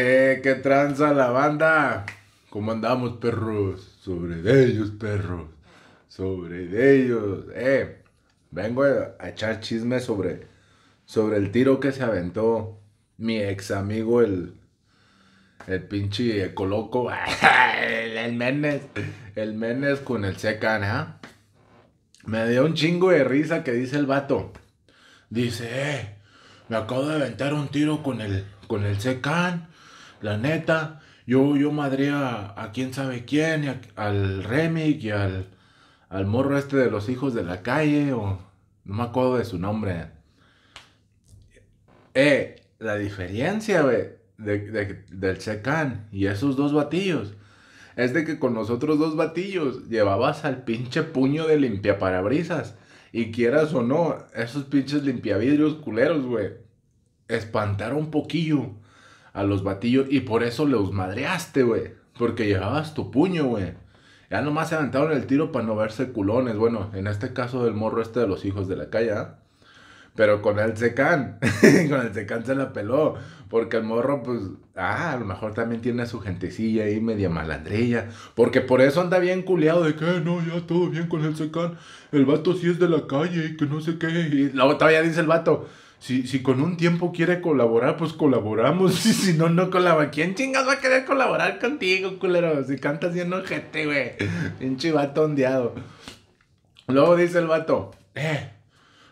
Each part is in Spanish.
Eh, qué tranza la banda. ¿Cómo andamos, perros? Sobre de ellos, perros. Sobre de ellos. Eh, vengo a echar chisme sobre, sobre el tiro que se aventó mi ex amigo, el, el pinche el Coloco. el Menes. El Menes con el secan ¿ah? Me dio un chingo de risa que dice el vato. Dice, eh, me acabo de aventar un tiro con el, con el Secan la neta, yo, yo madré a, a quién sabe quién, al Remick y al, al morro este de los hijos de la calle, o no me acuerdo de su nombre. Eh, la diferencia, güey, del Checan y esos dos batillos es de que con nosotros dos batillos llevabas al pinche puño de limpiaparabrisas. Y quieras o no, esos pinches limpiavidrios culeros, güey, espantaron un poquillo a los batillos y por eso los madreaste, güey. Porque llevabas tu puño, güey. Ya nomás se aventaron el tiro para no verse culones. Bueno, en este caso del morro este de los hijos de la calle, ¿ah? Pero con el secán, con el secán se la peló. Porque el morro, pues, ah, a lo mejor también tiene a su gentecilla ahí media malandrilla. Porque por eso anda bien culeado de que no, ya todo bien con el secán. El vato sí es de la calle y que no sé qué. Y luego todavía dice el vato. Si, con un tiempo quiere colaborar, pues colaboramos. Y si no, no colabora. ¿Quién chingas va a querer colaborar contigo, culero? Si cantas bien ojete, güey. Pinche vato ondeado. Luego dice el vato, eh,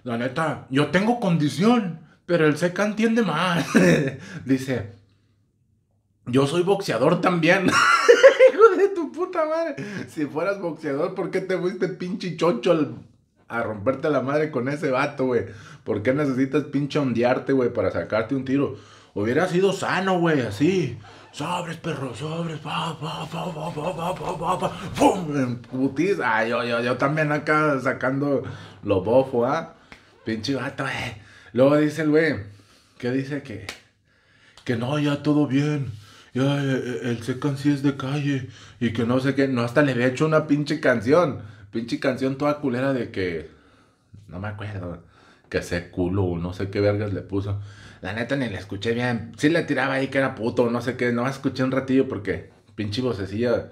la neta, yo tengo condición, pero el seca entiende más. dice, yo soy boxeador también. Hijo de tu puta madre. Si fueras boxeador, ¿por qué te fuiste pinche chocho al a romperte la madre con ese vato, güey. ¿Por qué necesitas pinche ondearte, güey, para sacarte un tiro? Hubiera sido sano, güey, así. Sobres, perro, sobres, pa, pa, pa, pa, pa, pa, pa, pum, Ah, yo, yo, yo también acá sacando los bofo, ¿ah? Pinche vato, güey Luego dice el güey, ¿qué dice? Que, que no, ya todo bien. Ya, el, secan sí es de calle. Y que no sé qué, no, hasta le había hecho una pinche canción. Pinche canción toda culera de que. No me acuerdo. Que se culo, no sé qué vergas le puso. La neta ni la escuché bien. Sí le tiraba ahí que era puto, no sé qué. No escuché un ratillo porque pinche vocecilla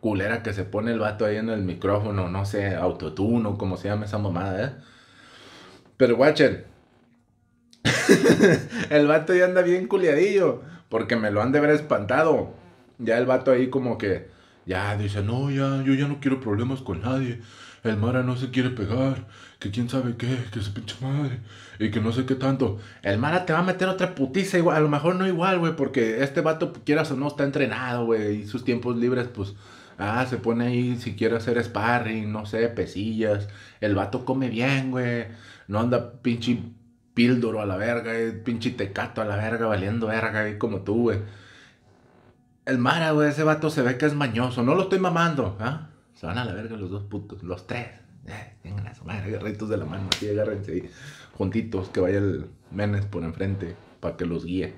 culera que se pone el vato ahí en el micrófono, no sé, autotune o como se llama esa mamada, ¿eh? Pero guachen, el vato ya anda bien culiadillo porque me lo han de haber espantado. Ya el vato ahí como que ya dice, no, ya, yo ya no quiero problemas con nadie. El Mara no se quiere pegar, que quién sabe qué, que se pinche madre, y que no sé qué tanto. El Mara te va a meter otra putiza igual, a lo mejor no igual, güey, porque este vato, quieras o no, está entrenado, güey, y sus tiempos libres, pues, ah, se pone ahí si quiere hacer sparring, no sé, pesillas. El vato come bien, güey, no anda pinche píldoro a la verga, eh, pinche tecato a la verga, valiendo verga, eh, como tú, güey. El Mara, güey, ese vato se ve que es mañoso. No lo estoy mamando. ¿ah? Se van a la verga los dos putos, los tres. Tengan eh, madre, agarritos de la mano, así agárrense juntitos, que vaya el Menes por enfrente para que los guíe.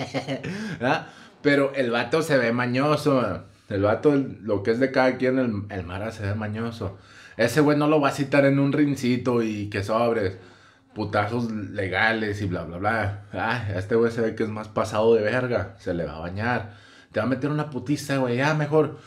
¿Ah? Pero el vato se ve mañoso. El vato, lo que es de cada quien, el, Mara se ve mañoso. Ese güey no lo va a citar en un rincito y que sobres. Putazos legales y bla, bla, bla. Ah, este güey se ve que es más pasado de verga. Se le va a bañar te va a meter una putiza, güey, ya mejor,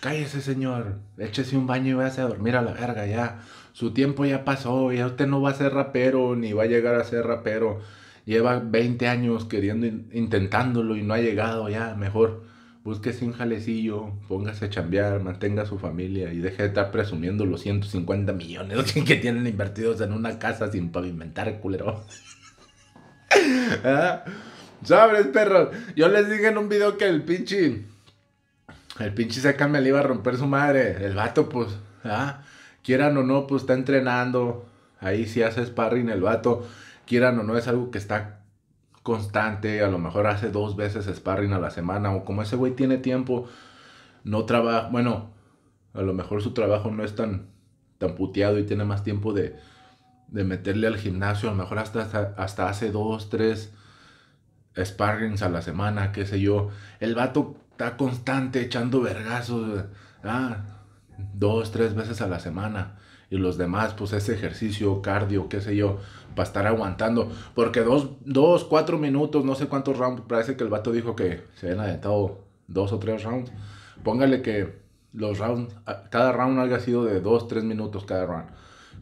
cállese señor, échese un baño y váyase a dormir a la verga, ya, su tiempo ya pasó, ya usted no va a ser rapero, ni va a llegar a ser rapero, lleva 20 años queriendo, intentándolo y no ha llegado, ya, mejor, búsquese un jalecillo, póngase a chambear, mantenga su familia y deje de estar presumiendo los 150 millones que tienen invertidos en una casa sin pavimentar, culero. ¿Ah? Sabres, perros. Yo les dije en un video que el pinche. El pinche saca me le iba a romper su madre. El vato, pues. ¿ah? Quieran o no, pues está entrenando. Ahí sí hace sparring el vato. Quieran o no, es algo que está constante. A lo mejor hace dos veces sparring a la semana. O como ese güey tiene tiempo, no trabaja. Bueno, a lo mejor su trabajo no es tan, tan puteado y tiene más tiempo de, de meterle al gimnasio. A lo mejor hasta, hasta, hasta hace dos, tres sparrings a la semana, qué sé yo. El vato está constante echando vergazos, ah, dos, tres veces a la semana. Y los demás, pues ese ejercicio, cardio, qué sé yo, para estar aguantando. Porque dos, dos, cuatro minutos, no sé cuántos rounds, parece que el vato dijo que se habían adentrado dos o tres rounds. Póngale que los rounds, cada round haya sido de dos, tres minutos cada round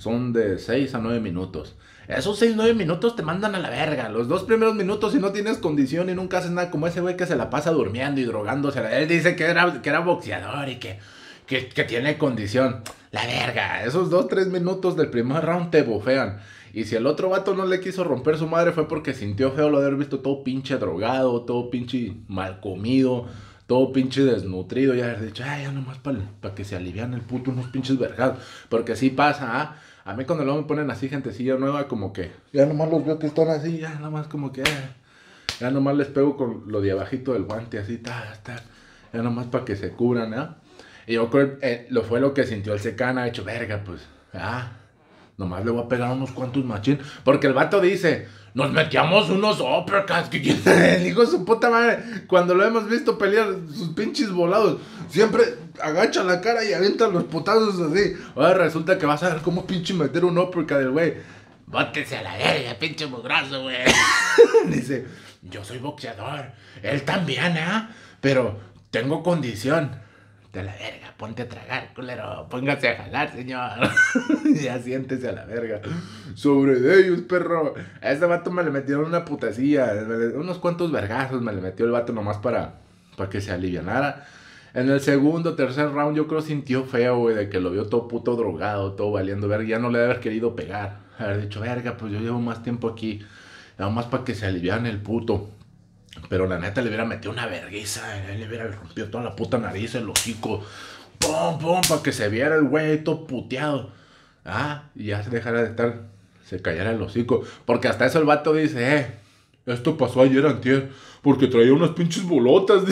son de 6 a 9 minutos. Esos 6-9 minutos te mandan a la verga. Los dos primeros minutos, si no tienes condición y nunca haces nada, como ese güey que se la pasa durmiendo y drogándose. Él dice que era, que era boxeador y que, que, tiene condición. La verga, esos 2-3 minutos del primer round te bofean. Y si el otro vato no le quiso romper su madre fue porque sintió feo lo de haber visto todo pinche drogado, todo pinche mal comido, todo pinche desnutrido. Y haber dicho, ay, ya nomás para que se alivian el puto unos pinches vergados. Porque así pasa, ¿ah? A mí cuando luego me ponen así gentecilla nueva, como que ya nomás los veo que están así, ya nomás como que... Ah, ya nomás les pego con lo de abajito del guante, así, ta, ta. Ya nomás para que se cubran, ¿eh? Y yo creo, eh, lo fue lo que sintió el secana, ha hecho, verga, pues, ah, Nomás le voy a pegar unos cuantos machín. Porque el vato dice, nos metíamos unos uppercuts. Que dijo su puta madre. Cuando lo hemos visto pelear, sus pinches volados. Siempre agacha la cara y avienta los putazos así. Ahora resulta que vas a ver cómo pinche meter un uppercut del güey. Bótese a la verga, pinche mugroso, güey. dice, yo soy boxeador. Él también, ¿eh? Pero tengo condición de la verga, ponte a tragar, culero, póngase a jalar, señor. ya siéntese a la verga. Sobre de ellos, perro. A ese vato me le metieron una putacilla, unos cuantos vergazos me le metió el vato nomás para, para que se alivianara. En el segundo, tercer round, yo creo sintió feo, güey, de que lo vio todo puto drogado, todo valiendo verga. Ya no le debe querido pegar. Haber dicho, verga, pues yo llevo más tiempo aquí. Nada más para que se aliviane el puto. Pero la neta le hubiera metido una vergüenza, eh, le hubiera rompido toda la puta nariz, el hocico. ¡Pum, pum! Para que se viera el güey todo puteado. Ah, y ya se dejara de estar, se callara el hocico. Porque hasta eso el vato dice, eh, esto pasó ayer antier, porque traía unas pinches bolotas.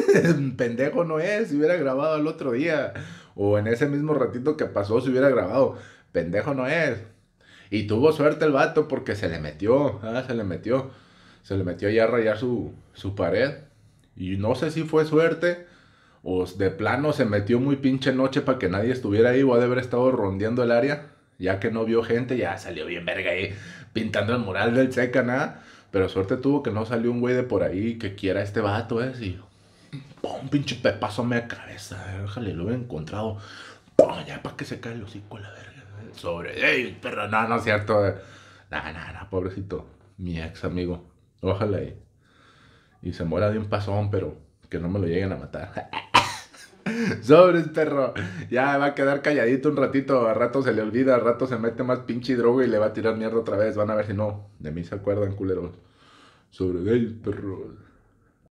Pendejo no es, si hubiera grabado el otro día. O en ese mismo ratito que pasó, si hubiera grabado. Pendejo no es. Y tuvo suerte el vato porque se le metió, ah, se le metió se le metió allá a rayar su, pared. Y no sé si fue suerte o de plano se metió muy pinche noche para que nadie estuviera ahí o ha de haber estado rondeando el área. Ya que no vio gente, ya salió bien verga ahí pintando el mural del seca, nada. Pero suerte tuvo que no salió un güey de por ahí que quiera este vato, eh. Y ¡pum! Pinche pepazo me a cabeza. Déjale, lo he encontrado. Ya para que se cae el hocico la verga. ¿eh? Sobre. ¡Ey, perro! No, no es cierto. Nada, nada, pobrecito. Mi ex amigo. Ojalá y, se muera de un pasón, pero que no me lo lleguen a matar. Sobre el perro. Ya va a quedar calladito un ratito. A rato se le olvida, a rato se mete más pinche droga y le va a tirar mierda otra vez. Van a ver si no. De mí se acuerdan, culeros. Sobre el perro.